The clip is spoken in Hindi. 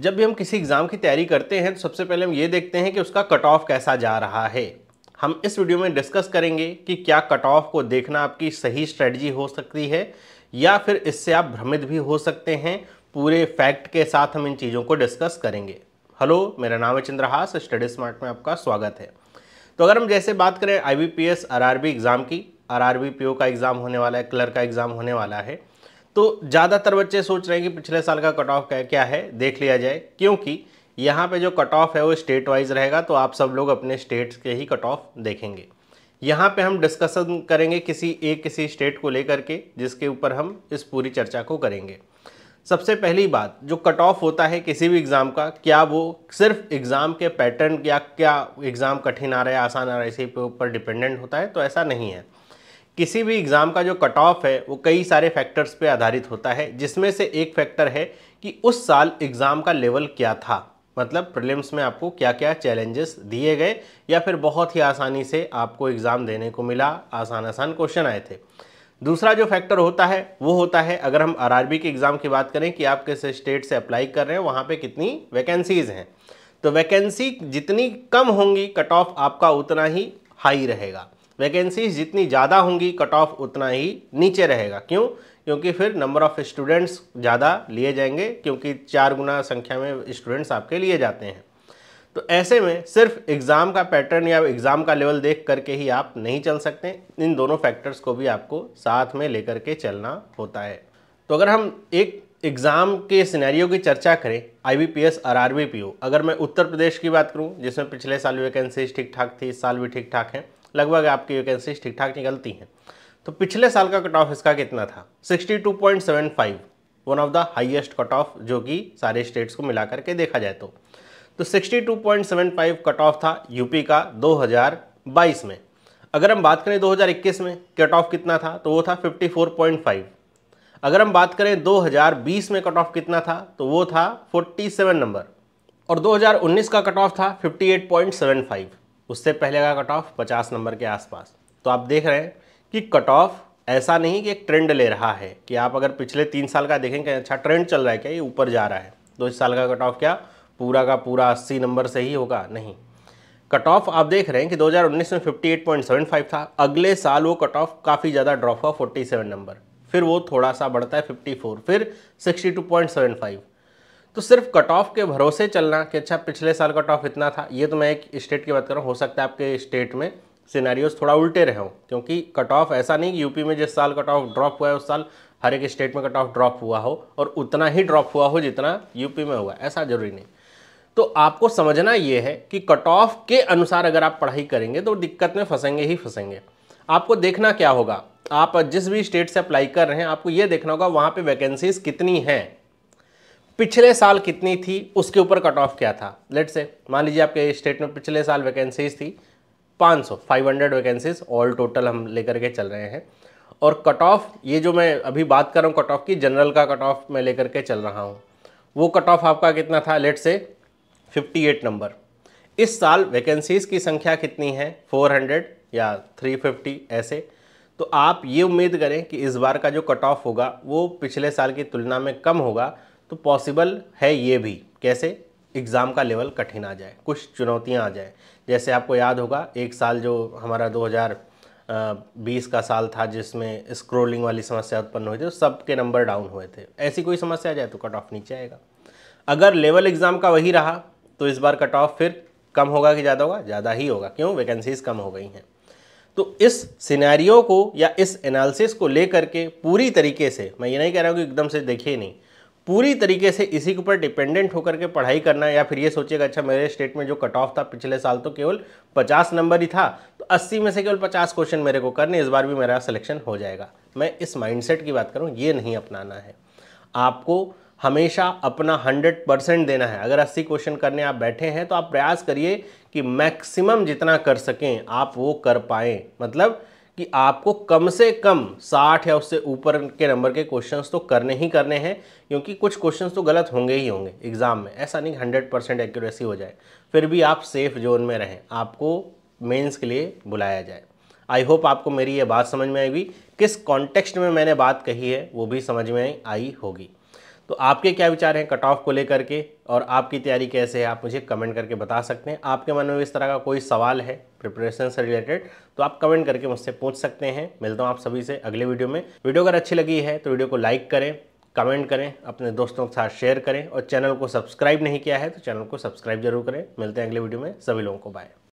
जब भी हम किसी एग्ज़ाम की तैयारी करते हैं तो सबसे पहले हम ये देखते हैं कि उसका कट ऑफ कैसा जा रहा है हम इस वीडियो में डिस्कस करेंगे कि क्या कट ऑफ को देखना आपकी सही स्ट्रेटजी हो सकती है या फिर इससे आप भ्रमित भी हो सकते हैं पूरे फैक्ट के साथ हम इन चीज़ों को डिस्कस करेंगे हेलो मेरा नाम है चंद्रहास स्टडी स्मार्ट में आपका स्वागत है तो अगर हम जैसे बात करें आई बी एग्ज़ाम की आर का एग्ज़ाम होने वाला है क्लर्क का एग्ज़ाम होने वाला है तो ज़्यादातर बच्चे सोच रहे हैं कि पिछले साल का कट ऑफ क्या है देख लिया जाए क्योंकि यहाँ पे जो कट ऑफ है वो स्टेट वाइज रहेगा तो आप सब लोग अपने स्टेट्स के ही कट ऑफ देखेंगे यहाँ पे हम डिस्कशन करेंगे किसी एक किसी स्टेट को लेकर के जिसके ऊपर हम इस पूरी चर्चा को करेंगे सबसे पहली बात जो कट ऑफ होता है किसी भी एग्ज़ाम का क्या वो सिर्फ एग्ज़ाम के पैटर्न या क्या एग्ज़ाम कठिन आ रहा है आसान आ रहा है इसी के ऊपर डिपेंडेंट होता है तो ऐसा नहीं है किसी भी एग्ज़ाम का जो कट ऑफ है वो कई सारे फैक्टर्स पे आधारित होता है जिसमें से एक फैक्टर है कि उस साल एग्ज़ाम का लेवल क्या था मतलब प्रिलिम्स में आपको क्या क्या चैलेंजेस दिए गए या फिर बहुत ही आसानी से आपको एग्ज़ाम देने को मिला आसान आसान क्वेश्चन आए थे दूसरा जो फैक्टर होता है वो होता है अगर हम आर के एग्ज़ाम की बात करें कि आप किस स्टेट से अप्लाई कर रहे हैं वहाँ पर कितनी वैकेंसीज़ हैं तो वैकेंसी जितनी कम होंगी कट ऑफ आपका उतना ही हाई रहेगा वैकेंसीज जितनी ज़्यादा होंगी कट ऑफ उतना ही नीचे रहेगा क्यों क्योंकि फिर नंबर ऑफ़ स्टूडेंट्स ज़्यादा लिए जाएंगे क्योंकि चार गुना संख्या में स्टूडेंट्स आपके लिए जाते हैं तो ऐसे में सिर्फ एग्ज़ाम का पैटर्न या एग्ज़ाम का लेवल देख करके ही आप नहीं चल सकते इन दोनों फैक्टर्स को भी आपको साथ में लेकर के चलना होता है तो अगर हम एक एग्ज़ाम के सिनेरियो की चर्चा करें I B P S R R B P O अगर मैं उत्तर प्रदेश की बात करूं जिसमें पिछले साल वैकेंसीज ठीक ठाक थी इस साल भी ठीक ठाक हैं लगभग आपकी वैकेंसीज ठीक ठाक निकलती हैं तो पिछले साल का कट ऑफ इसका कितना था 62.75 one of the highest cut off जो कि सारे स्टेट्स को मिला करके देखा जाए तो तो 62.75 कट ऑफ था यूपी का 2022 में अगर हम बात करें 2021 में कट ऑफ कितना था तो वो था 54.5 अगर हम बात करें 2020 में कट ऑफ कितना था तो वो था 47 नंबर और 2019 का कट ऑफ था 58.75 उससे पहले का कट ऑफ पचास नंबर के आसपास तो आप देख रहे हैं कि कट ऑफ ऐसा नहीं कि एक ट्रेंड ले रहा है कि आप अगर पिछले तीन साल का देखें कि अच्छा ट्रेंड चल रहा है क्या ये ऊपर जा रहा है तो इस साल का कट ऑफ क्या पूरा का पूरा अस्सी नंबर से ही होगा नहीं कट ऑफ आप देख रहे हैं कि 2019 में 58.75 था अगले साल वो कट ऑफ काफ़ी ज़्यादा ड्रॉप हुआ 47 नंबर फिर वो थोड़ा सा बढ़ता है 54 फिर 62.75 तो सिर्फ कट ऑफ के भरोसे चलना कि अच्छा पिछले साल कट ऑफ इतना था ये तो मैं एक स्टेट की बात कर रहा हूँ हो सकता है आपके स्टेट में सिनेरियोज थोड़ा उल्टे रहे हों क्योंकि कट ऑफ ऐसा नहीं कि यूपी में जिस साल कट ऑफ ड्रॉप हुआ है उस साल हर एक स्टेट में कट ऑफ ड्रॉप हुआ हो और उतना ही ड्रॉप हुआ हो जितना यूपी में हुआ ऐसा जरूरी नहीं तो आपको समझना ये है कि कट ऑफ के अनुसार अगर आप पढ़ाई करेंगे तो दिक्कत में फंसेंगे ही फंसेंगे आपको देखना क्या होगा आप जिस भी स्टेट से अप्लाई कर रहे हैं आपको ये देखना होगा वहाँ पे वैकेंसीज कितनी हैं पिछले साल कितनी थी उसके ऊपर कट ऑफ क्या था लेट से मान लीजिए आपके स्टेट में पिछले साल वैकेंसीज थी 500 500 वैकेंसीज ऑल टोटल हम लेकर के चल रहे हैं और कट ऑफ ये जो मैं अभी बात कर रहा हूँ कट ऑफ की जनरल का कट ऑफ मैं लेकर के चल रहा हूँ वो कट ऑफ आपका कितना था लेट से 58 नंबर इस साल वैकेंसीज़ की संख्या कितनी है 400 या 350 ऐसे तो आप ये उम्मीद करें कि इस बार का जो कट ऑफ होगा वो पिछले साल की तुलना में कम होगा तो पॉसिबल है ये भी कैसे एग्ज़ाम का लेवल कठिन आ जाए कुछ चुनौतियाँ आ जाए जैसे आपको याद होगा एक साल जो हमारा 2020 का साल था जिसमें स्क्रोलिंग वाली समस्या उत्पन्न हुई थी तो सबके नंबर डाउन हुए थे ऐसी कोई समस्या आ जाए तो कट ऑफ नीचे आएगा अगर लेवल एग्ज़ाम का वही रहा तो इस बार कट ऑफ फिर कम होगा कि ज़्यादा होगा ज़्यादा ही होगा क्यों वैकेंसीज़ कम हो गई हैं तो इस सिनेरियो को या इस एनालिसिस को लेकर के पूरी तरीके से मैं ये नहीं कह रहा हूँ कि एकदम से देखिए नहीं पूरी तरीके से इसी के ऊपर डिपेंडेंट होकर के पढ़ाई करना या फिर ये सोचिएगा अच्छा मेरे स्टेट में जो कट ऑफ था पिछले साल तो केवल 50 नंबर ही था तो 80 में से केवल 50 क्वेश्चन मेरे को करने इस बार भी मेरा सिलेक्शन हो जाएगा मैं इस माइंडसेट की बात करूँ ये नहीं अपनाना है आपको हमेशा अपना हंड्रेड परसेंट देना है अगर अस्सी क्वेश्चन करने आप बैठे हैं तो आप प्रयास करिए कि मैक्सिमम जितना कर सकें आप वो कर पाएँ मतलब कि आपको कम से कम 60 या उससे ऊपर के नंबर के क्वेश्चंस तो करने ही करने हैं क्योंकि कुछ क्वेश्चंस तो गलत होंगे ही होंगे एग्ज़ाम में ऐसा नहीं हंड्रेड परसेंट एक्यूरेसी हो जाए फिर भी आप सेफ जोन में रहें आपको मेंस के लिए बुलाया जाए आई होप आपको मेरी ये बात समझ में आई किस कॉन्टेक्स्ट में मैंने बात कही है वो भी समझ में आई होगी तो आपके क्या विचार हैं कट ऑफ को लेकर के और आपकी तैयारी कैसे है आप मुझे कमेंट करके बता सकते हैं आपके मन में इस तरह का कोई सवाल है प्रिपरेशन से रिलेटेड तो आप कमेंट करके मुझसे पूछ सकते हैं मिलता हूँ आप सभी से अगले वीडियो में वीडियो अगर अच्छी लगी है तो वीडियो को लाइक करें कमेंट करें अपने दोस्तों के साथ शेयर करें और चैनल को सब्सक्राइब नहीं किया है तो चैनल को सब्सक्राइब जरूर करें मिलते हैं अगले वीडियो में सभी लोगों को बाय